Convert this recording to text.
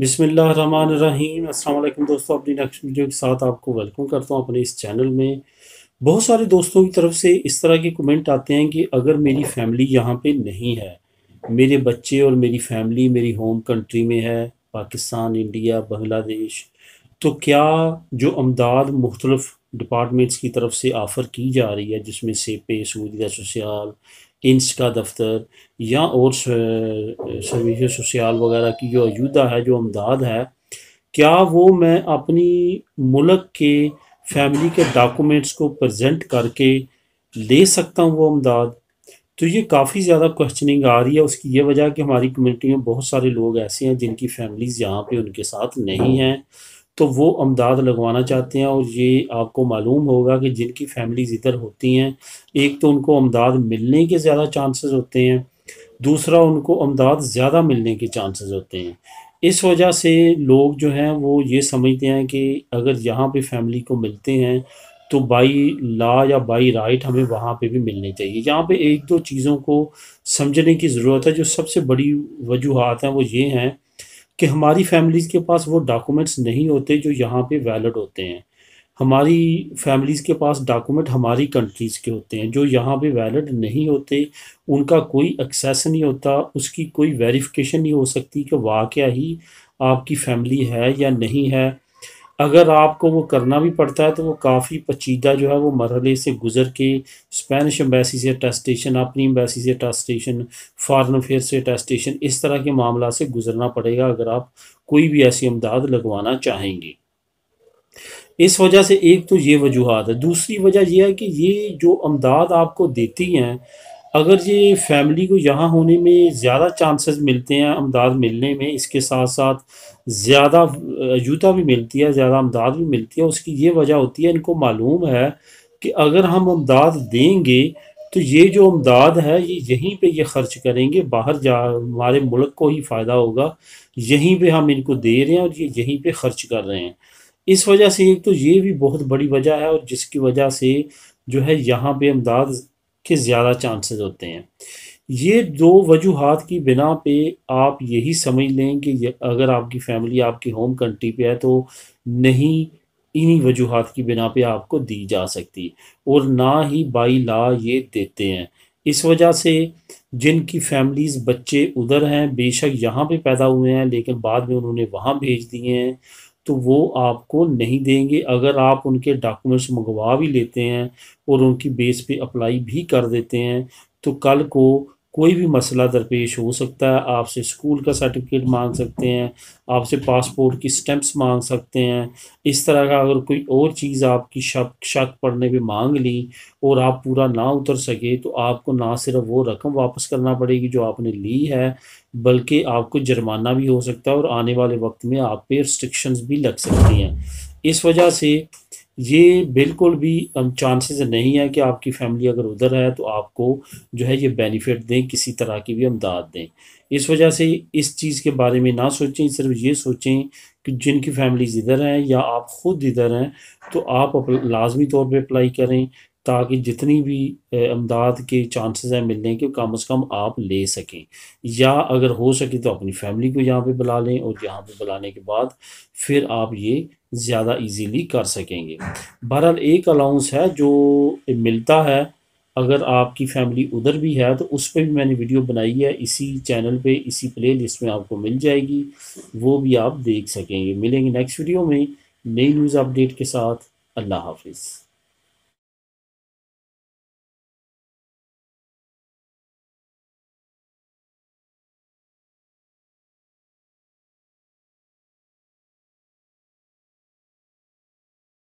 बिसमीम अल्लाम दोस्तों अपनी नेक्स्ट वीडियो के साथ आपको वेलकम करता हूँ अपने इस चैनल में बहुत सारे दोस्तों की तरफ से इस तरह के कमेंट आते हैं कि अगर मेरी फैमिली यहाँ पे नहीं है मेरे बच्चे और मेरी फैमिली मेरी होम कंट्री में है पाकिस्तान इंडिया बांग्लादेश तो क्या जो अमदाद मुख्तलफ़ डिपार्टमेंट्स की तरफ से आफ़र की जा रही है जिसमें से पे सूदिया सोशल टिन्स का दफ्तर या और सर्विस सोशल वगैरह की जो अयुदा है जो अमदाद है क्या वो मैं अपनी मुल्क के फैमिली के डॉक्यूमेंट्स को प्रजेंट करके ले सकता हूँ वो अमदाद तो ये काफ़ी ज़्यादा क्वेश्चनिंग आ रही है उसकी ये वजह कि हमारी कम्युनिटी में बहुत सारे लोग ऐसे हैं जिनकी फैमिलीज़ यहाँ पे उनके साथ नहीं हैं तो वो अमदाद लगवाना चाहते हैं और ये आपको मालूम होगा कि जिनकी फैमिलीज़ इधर होती हैं एक तो उनको अमदाद मिलने के ज़्यादा चांसेस होते हैं दूसरा उनको अमदाद ज़्यादा मिलने के चांसेस होते हैं इस वजह से लोग जो हैं वो ये समझते हैं कि अगर यहाँ पे फैमिली को मिलते हैं तो बाई ला या बाई राइट हमें वहाँ पे भी मिलने चाहिए यहाँ पे एक दो चीज़ों को समझने की ज़रूरत है जो सबसे बड़ी वजूहत हैं वो ये हैं कि हमारी फैमिलीज़ के पास वो डॉक्यूमेंट्स नहीं होते जो यहाँ पे वैलिड होते हैं हमारी फैमिलीज़ के पास डॉक्यूमेंट हमारी कंट्रीज़ के होते हैं जो यहाँ पे वैलिड नहीं होते उनका कोई एक्सेस नहीं होता उसकी कोई वेरिफिकेशन नहीं हो सकती कि वाक़ ही आपकी फैमिली है या नहीं है अगर आपको वो करना भी पड़ता है तो वो काफ़ी पचीदा जो है वो मरहले से गुजर के स्पेनिश एम्बेसी से टेस्टेशन अपनी एम्बेसी से टेस्टेशन फॉरन अफेयर से टेस्टेशन इस तरह के मामला से गुजरना पड़ेगा अगर आप कोई भी ऐसी इमदाद लगवाना चाहेंगे इस वजह से एक तो ये वजूहत है दूसरी वजह यह है कि ये जो अमदाद आपको देती हैं अगर ये फैमिली को यहाँ होने में ज़्यादा चांसेस मिलते हैं अमदाद मिलने में इसके साथ साथ ज़्यादा अजूता भी मिलती है ज़्यादा अमदाद भी मिलती है उसकी ये वजह होती है इनको मालूम है कि अगर हम अमदाद देंगे तो ये जो अमदाद है ये यहीं पे ये खर्च करेंगे बाहर जा हमारे मुल्क को ही फ़ायदा होगा यहीं पे हम इनको दे रहे हैं और ये यहीं पे खर्च कर रहे हैं इस वजह से एक तो ये भी बहुत बड़ी वजह है और जिसकी वजह से जो है यहाँ पे अमदाद के ज़्यादा चांसेस होते हैं ये दो वजूहत की बिना पे आप यही समझ लें कि अगर आपकी फैमिली आपकी होम कंट्री पे है तो नहीं इन्हीं वजूहत की बिना पे आपको दी जा सकती और ना ही बाई ला ये देते हैं इस वजह से जिनकी फैमिलीज़ बच्चे उधर हैं बेशक यहाँ पे पैदा हुए हैं लेकिन बाद में उन्होंने वहाँ भेज दिए हैं तो वो आपको नहीं देंगे अगर आप उनके डॉक्यूमेंट्स मंगवा भी लेते हैं और उनकी बेस पे अप्लाई भी कर देते हैं तो कल को कोई भी मसला दरपेश हो सकता है आपसे स्कूल का सर्टिफिकेट मांग सकते हैं आपसे पासपोर्ट की स्टैंप्स मांग सकते हैं इस तरह का अगर कोई और चीज़ आपकी शक शक पड़ने पे मांग ली और आप पूरा ना उतर सके तो आपको ना सिर्फ वो रकम वापस करना पड़ेगी जो आपने ली है बल्कि आपको जुर्माना भी हो सकता है और आने वाले वक्त में आप पे रिस्ट्रिक्शंस भी लग सकती हैं इस वजह से ये बिल्कुल भी चांसेस नहीं है कि आपकी फैमिली अगर उधर है तो आपको जो है ये बेनिफिट दें किसी तरह की भी अमदाद दें इस वजह से इस चीज़ के बारे में ना सोचें सिर्फ ये सोचें कि जिनकी फैमिलीज इधर हैं या आप ख़ुद इधर हैं तो आप लाजमी तौर पे अप्लाई करें ताकि जितनी भी अमदाद के चांसेस हैं मिलने के कम अज़ कम आप ले सकें या अगर हो सके तो अपनी फैमिली को यहाँ पे बुला लें और यहाँ पे बुलाने के बाद फिर आप ये ज़्यादा इजीली कर सकेंगे बहरहाल एक अलाउंस है जो मिलता है अगर आपकी फैमिली उधर भी है तो उस पर भी मैंने वीडियो बनाई है इसी चैनल पे इसी प्ले लिस्ट में आपको मिल जाएगी वो भी आप देख सकेंगे मिलेंगे नेक्स्ट वीडियो में नई न्यूज़ अपडेट के साथ अल्लाह हाफिज़